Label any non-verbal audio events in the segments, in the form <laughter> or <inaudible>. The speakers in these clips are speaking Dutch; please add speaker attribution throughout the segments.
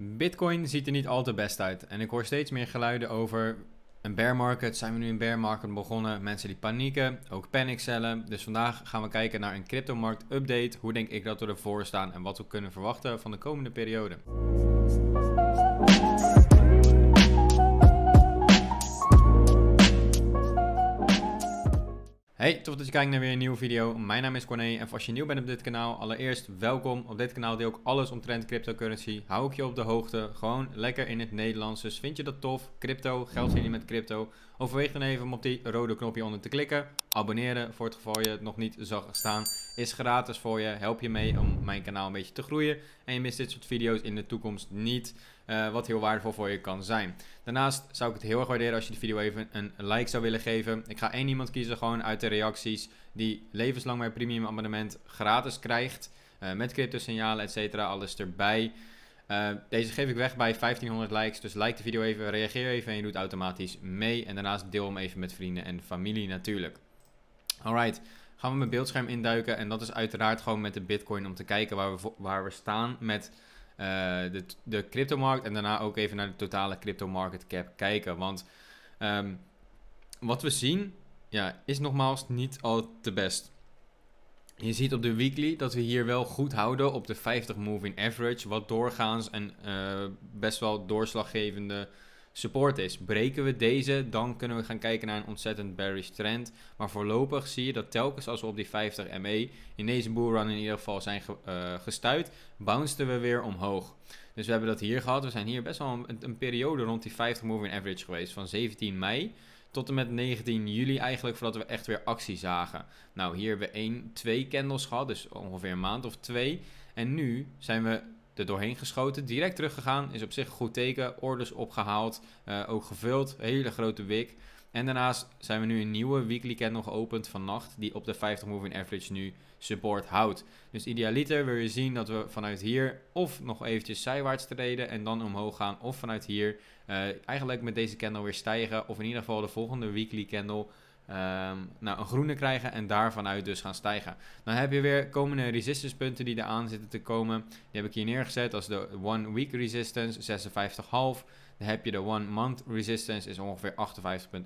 Speaker 1: Bitcoin ziet er niet al te best uit. En ik hoor steeds meer geluiden over een bear market. Zijn we nu in bear market begonnen? Mensen die panieken, ook panic Dus vandaag gaan we kijken naar een cryptomarkt update. Hoe denk ik dat we ervoor staan en wat we kunnen verwachten van de komende periode. Hey, tof dat je kijkt naar weer een nieuwe video. Mijn naam is Corné en als je nieuw bent op dit kanaal, allereerst welkom. Op dit kanaal deel ik alles omtrent cryptocurrency. Hou ik je op de hoogte, gewoon lekker in het Nederlands. Dus vind je dat tof? Crypto, geld verdienen met crypto. Overweeg dan even om op die rode knopje onder te klikken. Abonneren voor het geval je het nog niet zag staan. Is gratis voor je. Help je mee om mijn kanaal een beetje te groeien. En je mist dit soort video's in de toekomst niet. Eh, wat heel waardevol voor je kan zijn. Daarnaast zou ik het heel erg waarderen als je de video even een like zou willen geven. Ik ga één iemand kiezen gewoon uit de reacties die levenslang mijn premium abonnement gratis krijgt. Eh, met crypto signalen, et cetera, alles erbij. Eh, deze geef ik weg bij 1500 likes. Dus like de video even, reageer even en je doet automatisch mee. En daarnaast deel hem even met vrienden en familie natuurlijk. Alright, gaan we mijn beeldscherm induiken. En dat is uiteraard gewoon met de bitcoin om te kijken waar we, waar we staan met uh, de, de cryptomarkt. En daarna ook even naar de totale crypto market cap kijken. Want ehm, wat we zien ja, is nogmaals niet al te best. Je ziet op de weekly dat we hier wel goed houden op de 50 moving average, wat doorgaans een eh, best wel doorslaggevende support is. Breken we deze, dan kunnen we gaan kijken naar een ontzettend bearish trend. Maar voorlopig zie je dat telkens als we op die 50 ME in deze bullrun in ieder geval zijn ge, eh, gestuurd, bounceden we weer omhoog. Dus we hebben dat hier gehad. We zijn hier best wel een periode rond die 50 moving average geweest van 17 mei tot en met 19 juli eigenlijk voordat we echt weer actie zagen. Nou, hier hebben we 1-2 candles gehad, dus ongeveer een maand of twee. En nu zijn we er doorheen geschoten. Direct teruggegaan, is op zich een goed teken. Orders opgehaald, eh, ook gevuld. Hele grote wick. En daarnaast zijn we nu een nieuwe weekly candle geopend vannacht, die op de 50 moving average nu support houdt. Dus idealiter wil je zien dat we vanuit hier of nog eventjes zijwaarts treden en dan omhoog gaan, of vanuit hier eh, eigenlijk met deze candle weer stijgen, of in ieder geval de volgende weekly candle Ehm, nou, een groene krijgen en vanuit dus gaan stijgen. Dan heb je weer komende resistance punten die er aan zitten te komen. Die heb ik hier neergezet als de one week resistance 56,5. Dan heb je de one month resistance is ongeveer 58,8.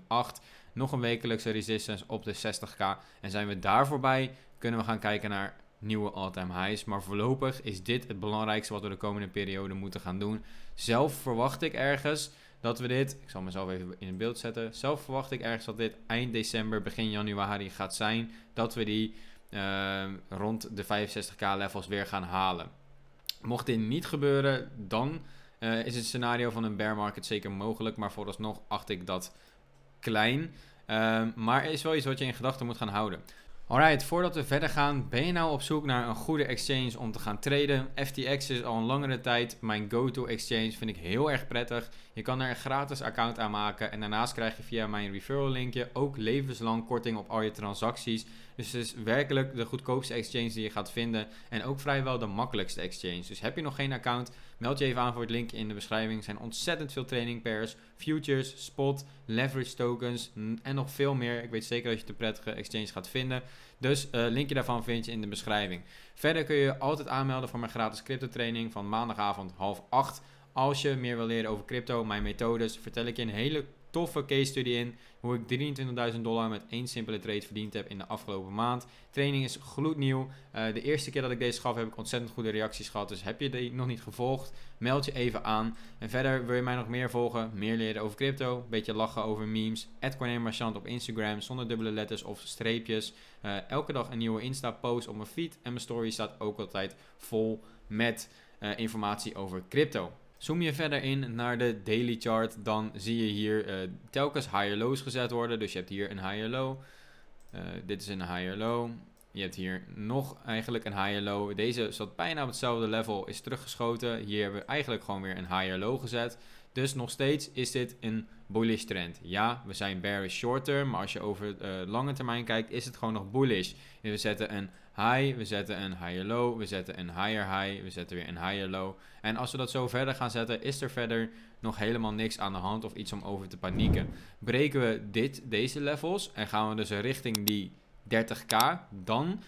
Speaker 1: Nog een wekelijkse resistance op de 60k. En zijn we daar voorbij, kunnen we gaan kijken naar nieuwe all-time highs. Maar voorlopig is dit het belangrijkste wat we de komende periode moeten gaan doen. Zelf verwacht ik ergens dat we dit, ik zal mezelf even in beeld zetten. Zelf verwacht ik ergens dat dit eind december, begin januari gaat zijn. Dat we die ehm, rond de 65k levels weer gaan halen. Mocht dit niet gebeuren, dan eh, is het scenario van een bear market zeker mogelijk. Maar vooralsnog acht ik dat klein. Ehm, maar er is wel iets wat je in gedachten moet gaan houden. Alright, voordat we verder gaan, ben je nou op zoek naar een goede exchange om te gaan traden? FTX is al een langere tijd mijn go-to exchange, vind ik heel erg prettig. Je kan er een gratis account aan maken en daarnaast krijg je via mijn referral linkje ook levenslang korting op al je transacties. Dus het is werkelijk de goedkoopste exchange die je gaat vinden. En ook vrijwel de makkelijkste exchange. Dus heb je nog geen account, meld je even aan voor het link in de beschrijving. Er zijn ontzettend veel training pairs, futures, spot, leverage tokens en nog veel meer. Ik weet zeker dat je de prettige exchange gaat vinden. Dus eh, linkje daarvan vind je in de beschrijving. Verder kun je je altijd aanmelden voor mijn gratis crypto training van maandagavond half acht. Als je meer wil leren over crypto, mijn methodes, vertel ik je een hele toffe case study in hoe ik 23.000 dollar met één simpele trade verdiend heb in de afgelopen maand. Training is gloednieuw. Eh, de eerste keer dat ik deze gaf heb ik ontzettend goede reacties gehad. Dus heb je die nog niet gevolgd, meld je even aan. En verder wil je mij nog meer volgen, meer leren over crypto, een beetje lachen over memes. Corneer op Instagram zonder dubbele letters of streepjes. Eh, elke dag een nieuwe Insta-post op mijn feed en mijn story staat ook altijd vol met eh, informatie over crypto. Zoom je verder in naar de daily chart, dan zie je hier eh, telkens higher lows gezet worden. Dus je hebt hier een higher low. Eh, dit is een higher low. Je hebt hier nog eigenlijk een higher low. Deze zat bijna op hetzelfde level, is teruggeschoten. Hier hebben we eigenlijk gewoon weer een higher low gezet. Dus nog steeds is dit een bullish trend. Ja, we zijn bearish short term, maar als je over uh, lange termijn kijkt, is het gewoon nog bullish. we zetten een high, we zetten een higher low, we zetten een higher high, we zetten weer een higher low. En als we dat zo verder gaan zetten, is er verder nog helemaal niks aan de hand of iets om over te panieken. Breken we dit, deze levels en gaan we dus richting die 30k, dan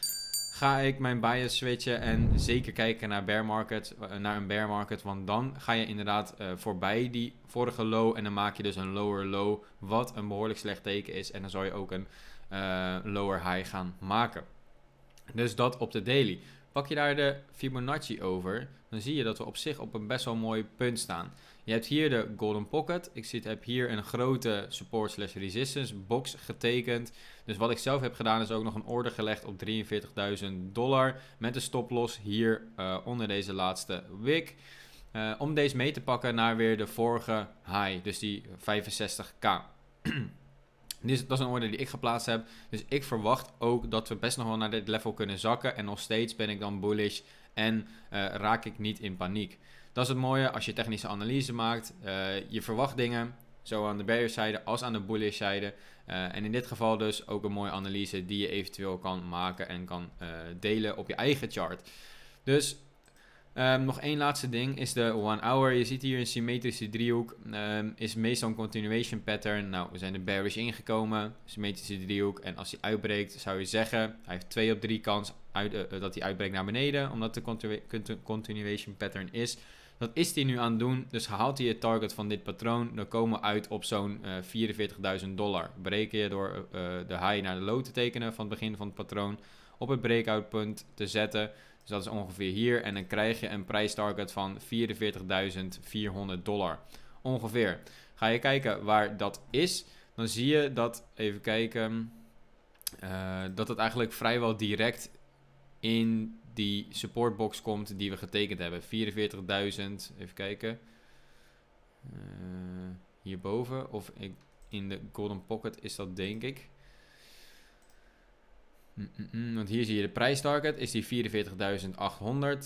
Speaker 1: ga ik mijn bias switchen en zeker kijken naar, bear market, eh, naar een bear market. Want dan ga je inderdaad eh, voorbij die vorige low en dan maak je dus een lower low. Wat een behoorlijk slecht teken is. En dan zal je ook een eh, lower high gaan maken. Dus dat op de daily. Pak je daar de Fibonacci over, dan zie je dat we op zich op een best wel mooi punt staan. Je hebt hier de golden pocket. Ik zit, heb hier een grote support slash resistance box getekend. Dus wat ik zelf heb gedaan is ook nog een order gelegd op 43.000 dollar. Met een stoploss hier eh, onder deze laatste wick. Eh, om deze mee te pakken naar weer de vorige high. Dus die 65k. <clears throat> Dit dat is een orde die ik geplaatst heb. Dus ik verwacht ook dat we best nog wel naar dit level kunnen zakken. En nog steeds ben ik dan bullish en eh, raak ik niet in paniek. Dat is het mooie als je technische analyse maakt. Eh, je verwacht dingen, zowel aan de bearish zijde als aan de bullish zijde. Eh, en in dit geval dus ook een mooie analyse die je eventueel kan maken en kan delen op je eigen chart. Dus Ehm, nog één laatste ding is de one hour. Je ziet hier een symmetrische driehoek. Ehm, is meestal een continuation pattern. Nou, we zijn de bearish ingekomen. Symmetrische driehoek. En als hij uitbreekt, zou je zeggen... Hij heeft twee op drie kans uit, eh, dat hij uitbreekt naar beneden. Omdat de continu continuation pattern is. Dat is hij nu aan het doen. Dus haalt hij het target van dit patroon. Dan komen we uit op zo'n 44.000 eh, dollar. Breken je door eh, de high naar de low te tekenen van het begin van het patroon. Op het breakout punt te zetten dus dat is ongeveer hier. En dan krijg je een prijstarget van 44.400 dollar. Ongeveer. Ga je kijken waar dat is, dan zie je dat, even kijken, eh, dat het eigenlijk vrijwel direct in die supportbox komt die we getekend hebben. 44.000, even kijken. Uh, hierboven, of in de Golden Pocket is dat denk ik. Mm, mm, mm. want hier zie je de prijstarget, is die 44.800.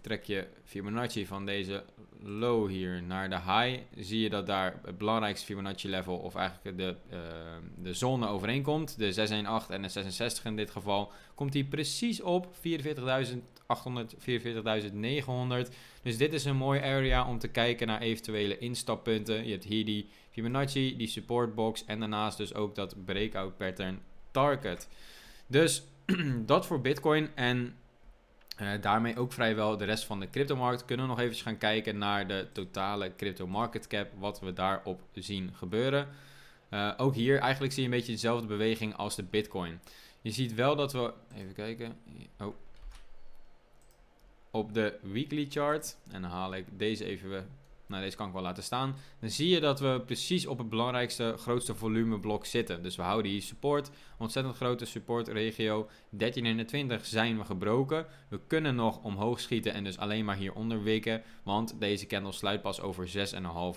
Speaker 1: Trek je Fibonacci van deze low hier naar de high, zie je dat daar het belangrijkste Fibonacci level, of eigenlijk de, eh, de zone overeenkomt, de 618 en de 66 in dit geval, komt die precies op 44.800, 44.900. Dus dit is een mooi area om te kijken naar eventuele instappunten. Je hebt hier die Fibonacci, die support box en daarnaast dus ook dat breakout pattern target. Dus <clears throat> dat voor Bitcoin. En eh, daarmee ook vrijwel de rest van de cryptomarkt. Kunnen we nog even gaan kijken naar de totale crypto market cap. Wat we daarop zien gebeuren. Eh, ook hier eigenlijk zie je een beetje dezelfde beweging als de Bitcoin. Je ziet wel dat we. Even kijken. Oh. Op de weekly chart. En dan haal ik deze even nou deze kan ik wel laten staan, dan zie je dat we precies op het belangrijkste, grootste volumeblok zitten. Dus we houden hier support, ontzettend grote supportregio, 13 en 20 zijn we gebroken. We kunnen nog omhoog schieten en dus alleen maar hieronder wikken, want deze candle sluit pas over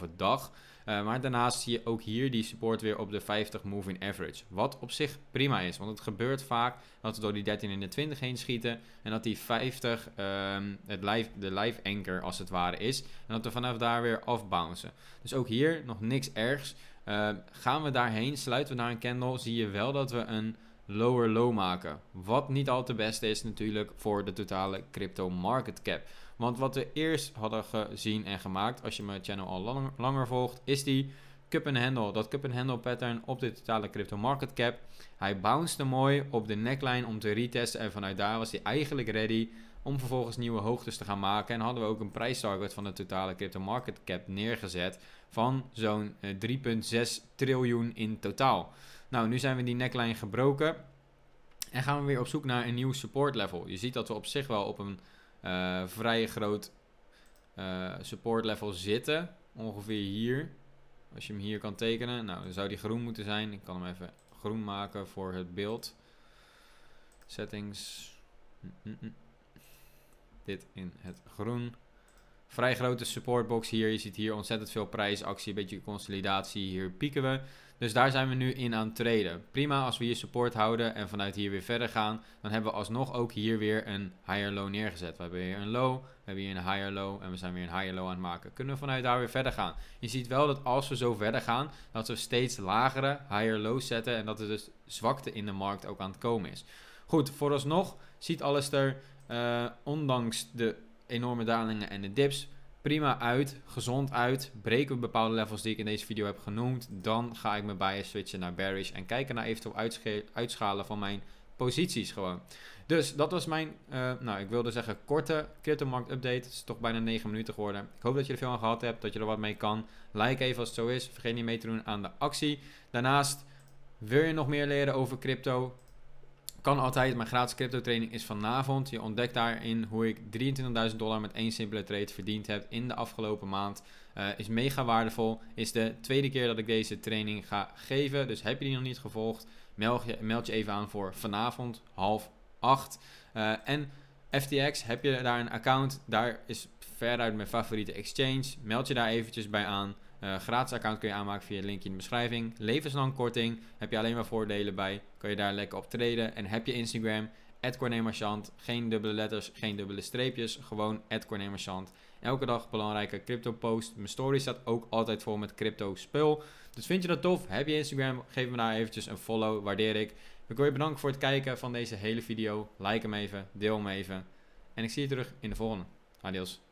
Speaker 1: 6,5 dag. Eh, maar daarnaast zie je ook hier die support weer op de 50 moving average. Wat op zich prima is, want het gebeurt vaak dat we door die 13 en de 20 heen schieten. En dat die 50 ehm, het live, de live anchor als het ware is. En dat we vanaf daar weer afbouncen. Dus ook hier nog niks ergs. Eh, gaan we daarheen, sluiten we naar een candle, zie je wel dat we een lower low maken. Wat niet al te best is natuurlijk voor de totale crypto market cap. Want wat we eerst hadden gezien en gemaakt, als je mijn channel al langer volgt, is die cup and handle. Dat cup and handle pattern op de totale crypto market cap. Hij bounced mooi op de neckline om te retesten en vanuit daar was hij eigenlijk ready om vervolgens nieuwe hoogtes te gaan maken. En hadden we ook een prijstarget van de totale crypto market cap neergezet van zo'n 3,6 eh, triljoen in totaal. Nou, nu zijn we die neckline gebroken en gaan we weer op zoek naar een nieuw support level. Je ziet dat we op zich wel op een eh, vrij groot eh, support level zitten. Ongeveer hier. Als je hem hier kan tekenen. Nou, dan zou die groen moeten zijn. Ik kan hem even groen maken voor het beeld. Settings. Mm, mm, mm. Dit in het groen. Vrij grote supportbox hier. Je ziet hier ontzettend veel prijsactie. Een beetje consolidatie. Hier pieken we. Dus daar zijn we nu in aan het treden. Prima als we hier support houden en vanuit hier weer verder gaan. Dan hebben we alsnog ook hier weer een higher low neergezet. We hebben hier een low, we hebben hier een higher low en we zijn weer een higher low aan het maken. Kunnen we vanuit daar weer verder gaan. Je ziet wel dat als we zo verder gaan, dat we steeds lagere higher lows zetten. En dat er dus zwakte in de markt ook aan het komen is. Goed, vooralsnog ziet alles er, eh, ondanks de enorme dalingen en de dips prima uit, gezond uit. Breken we bepaalde levels die ik in deze video heb genoemd, dan ga ik mijn bias switchen naar bearish en kijken naar eventueel uitschalen van mijn posities gewoon. Dus dat was mijn, eh, nou ik wilde zeggen korte markt update. Het is toch bijna 9 minuten geworden. Ik hoop dat je er veel aan gehad hebt, dat je er wat mee kan. Like even als het zo is. Vergeet niet mee te doen aan de actie. Daarnaast, wil je nog meer leren over crypto? kan altijd. Mijn gratis crypto training is vanavond. Je ontdekt daarin hoe ik 23.000 dollar met één simpele trade verdiend heb in de afgelopen maand. Eh, is mega waardevol. Is de tweede keer dat ik deze training ga geven. Dus heb je die nog niet gevolgd? Meld je, meld je even aan voor vanavond half acht. Eh, en FTX, heb je daar een account? Daar is veruit mijn favoriete exchange. Meld je daar eventjes bij aan. Uh, gratis account kun je aanmaken via het linkje in de beschrijving. Levenslang korting heb je alleen maar voordelen bij. Kun je daar lekker op treden. En heb je Instagram, Cornemarchant. Geen dubbele letters, geen dubbele streepjes. Gewoon Cornemarchant. Elke dag belangrijke crypto post. Mijn story staat ook altijd vol met crypto spul. Dus vind je dat tof? Heb je Instagram? Geef me daar eventjes een follow. Waardeer ik. Ik wil je bedanken voor het kijken van deze hele video. Like hem even, deel hem even. En ik zie je terug in de volgende. Adios.